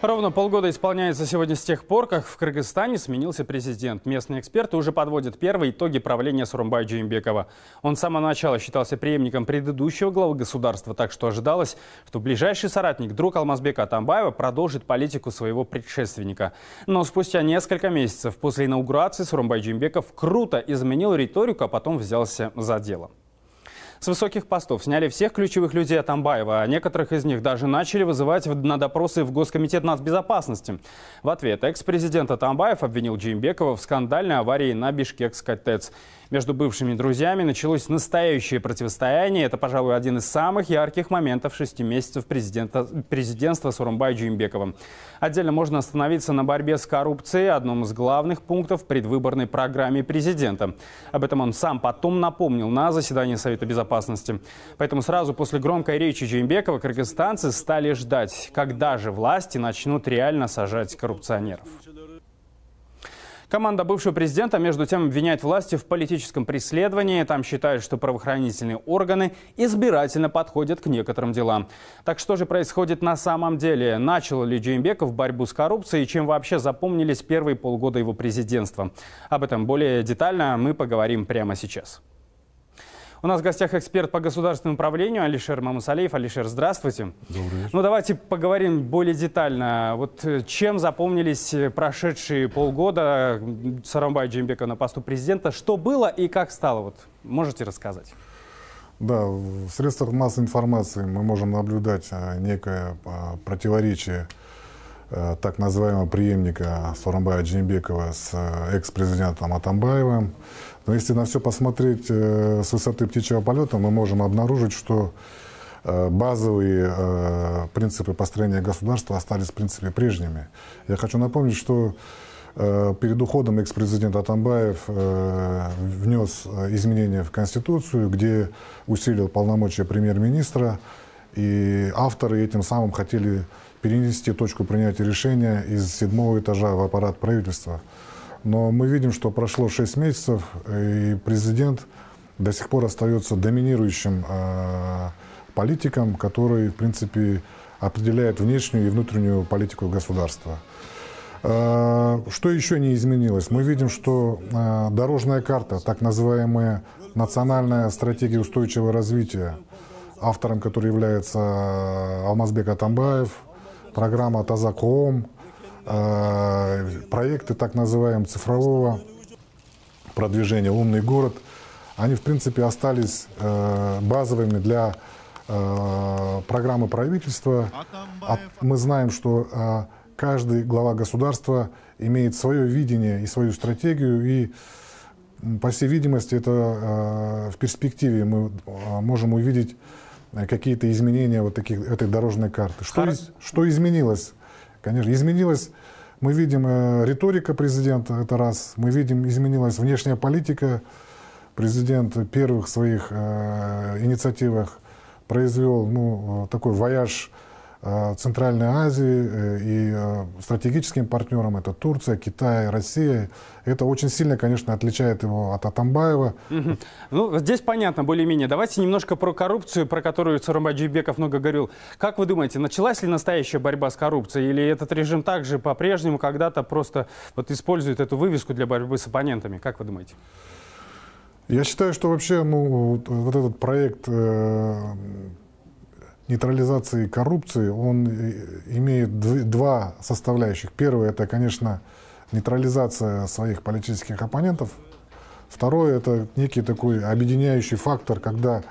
Ровно полгода исполняется сегодня с тех пор, как в Кыргызстане сменился президент. Местные эксперты уже подводят первые итоги правления Сурумбая Джимбекова. Он с самого начала считался преемником предыдущего главы государства, так что ожидалось, что ближайший соратник, друг Алмазбека Атамбаева, продолжит политику своего предшественника. Но спустя несколько месяцев после инаугурации Сурумбай Джимбеков круто изменил риторику, а потом взялся за дело. С высоких постов сняли всех ключевых людей от Амбаева, а некоторых из них даже начали вызывать на допросы в Госкомитет нацбезопасности. В ответ экс-президент Атамбаев обвинил Джимбекова в скандальной аварии на Бишкекской ТЭЦ. Между бывшими друзьями началось настоящее противостояние. Это, пожалуй, один из самых ярких моментов шести месяцев президента, президентства Сурумбая Джимбекова. Отдельно можно остановиться на борьбе с коррупцией, одном из главных пунктов предвыборной программе президента. Об этом он сам потом напомнил на заседании Совета Безопасности безопасности. Поэтому сразу после громкой речи Джеймбекова кыргызстанцы стали ждать, когда же власти начнут реально сажать коррупционеров. Команда бывшего президента, между тем, обвиняет власти в политическом преследовании. Там считают, что правоохранительные органы избирательно подходят к некоторым делам. Так что же происходит на самом деле? Начал ли Джеймбеков борьбу с коррупцией? чем вообще запомнились первые полгода его президентства? Об этом более детально мы поговорим прямо сейчас. У нас в гостях эксперт по государственному управлению Алишер Мамусалеев. Алишер, здравствуйте. Добрый вечер. Ну, давайте поговорим более детально. Вот э, чем запомнились э, прошедшие полгода Сарамбай Джимбека на посту президента? Что было и как стало? Вот можете рассказать? Да, в средствах массовой информации мы можем наблюдать э, некое а, противоречие так называемого преемника Сарамбая Джимбекова с экс-президентом Атамбаевым. Но если на все посмотреть э, с высоты птичьего полета, мы можем обнаружить, что э, базовые э, принципы построения государства остались, в принципе, прежними. Я хочу напомнить, что перед уходом экс-президент Атамбаев внес изменения в Конституцию, где усилил полномочия премьер-министра, и авторы этим самым хотели перенести точку принятия решения из седьмого этажа в аппарат правительства. Но мы видим, что прошло 6 месяцев, и президент до сих пор остается доминирующим а, политиком, который, в принципе, определяет внешнюю и внутреннюю политику государства. А, что еще не изменилось? Мы видим, что а, дорожная карта, так называемая национальная стратегия устойчивого развития, автором которой является Алмазбек Атамбаев, программа Тазаком, а, проекты так называемого цифрового продвижения «Умный город», они, в принципе, остались э, базовыми для э, программы правительства. А мы знаем, что э, каждый глава государства имеет свое видение и свою стратегию, и по всей видимости, это в перспективе мы можем увидеть какие-то изменения вот таких, этой дорожной карты. Что, Хор... из, что изменилось Конечно, изменилась, мы видим, э, риторика президента, это раз, мы видим, изменилась внешняя политика. Президент первых своих э, инициативах произвел ну, э, такой вояж Э, Центральной Азии э, и э, стратегическим партнером это Турция, Китай, Россия. Это очень сильно, конечно, отличает его от Атамбаева. Угу. Ну, здесь понятно более-менее. Давайте немножко про коррупцию, про которую Царамбаджибеков много говорил. Как вы думаете, началась ли настоящая борьба с коррупцией? Или этот режим также по-прежнему когда-то просто вот использует эту вывеску для борьбы с оппонентами? Как вы думаете? Я считаю, что вообще ну, вот этот проект э нейтрализации коррупции, он э, имеет два составляющих. Первое – это, конечно, нейтрализация своих политических оппонентов. Второе – это некий такой объединяющий фактор, когда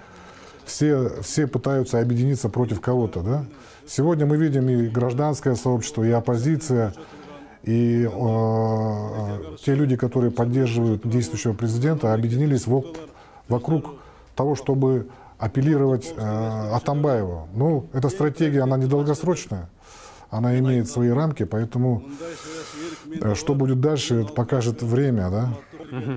все, все пытаются объединиться против кого-то. Да? Сегодня мы видим и гражданское сообщество, и оппозиция, и э, э те люди, которые поддерживают действующего президента, объединились вокруг того, чтобы апеллировать э, Атамбаеву. Ну, эта стратегия, она недолгосрочная, она имеет свои рамки, поэтому э, что будет дальше, это покажет время, да. Угу.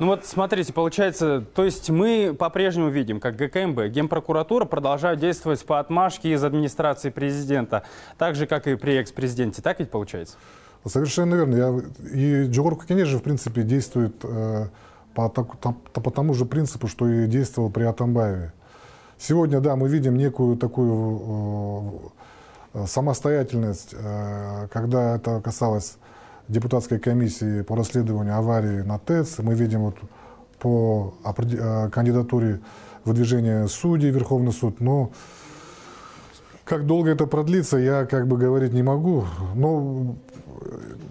Ну вот смотрите, получается, то есть мы по-прежнему видим, как ГКМБ, Генпрокуратура продолжают действовать по отмашке из администрации президента, так же, как и при экс-президенте, так ведь получается? Совершенно верно. Я, и Джигур Кукинежи, в принципе, действует э, по, так, по тому же принципу, что и действовал при Атамбаеве. Сегодня, да, мы видим некую такую э, э, самостоятельность, э, когда это касалось депутатской комиссии по расследованию аварии на ТЭЦ, мы видим вот по э, кандидатуре выдвижения судей Верховный суд, но как долго это продлится, я как бы говорить не могу. Но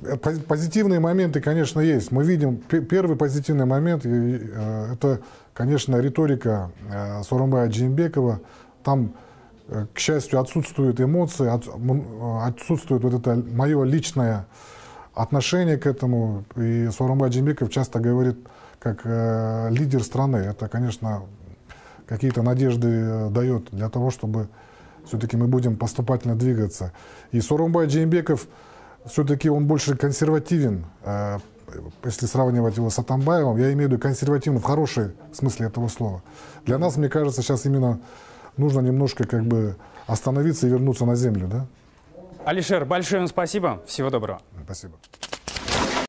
э, позитивные моменты, конечно, есть. Мы видим, первый позитивный момент, э, это, конечно, риторика э, Сурамбая Джимбекова. Там, к счастью, отсутствуют эмоции, отсутствует вот это мое личное отношение к этому. И Сурамбай Джимбеков часто говорит, как лидер страны. Это, конечно, какие-то надежды дает для того, чтобы все-таки мы будем поступательно двигаться. И Сорумбай Джеймбеков, все-таки он больше консервативен, э, если сравнивать его с Атамбаевым, я имею в виду консервативным в хорошем смысле этого слова. Для нас, мне кажется, сейчас именно нужно немножко как бы остановиться и вернуться на землю, да? Алишер, большое вам спасибо. Всего доброго. Спасибо.